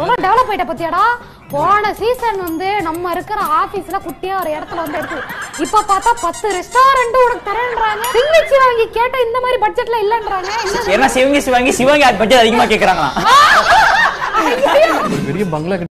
எவ்வளோ டெவலப் ஆகிட்ட பத்தியாடா போன சீசன் வந்து நம்ம இருக்கிற ஆஃபீஸ்ல குட்டியாக ஒரு இடத்துல வந்து இருக்கு இப்போ பார்த்தா பத்து ரெஸ்டாரண்ட் உனக்கு தரேன்றாங்க சிவங்கி வாங்கி கேட்ட இந்த மாதிரி பட்ஜெட்ல இல்லைன்றாங்க என்ன சிவங்கி வாங்கி சிவங்கி பட்ஜெட் அதிகமாக கேக்குறாங்க பெரிய பங்களா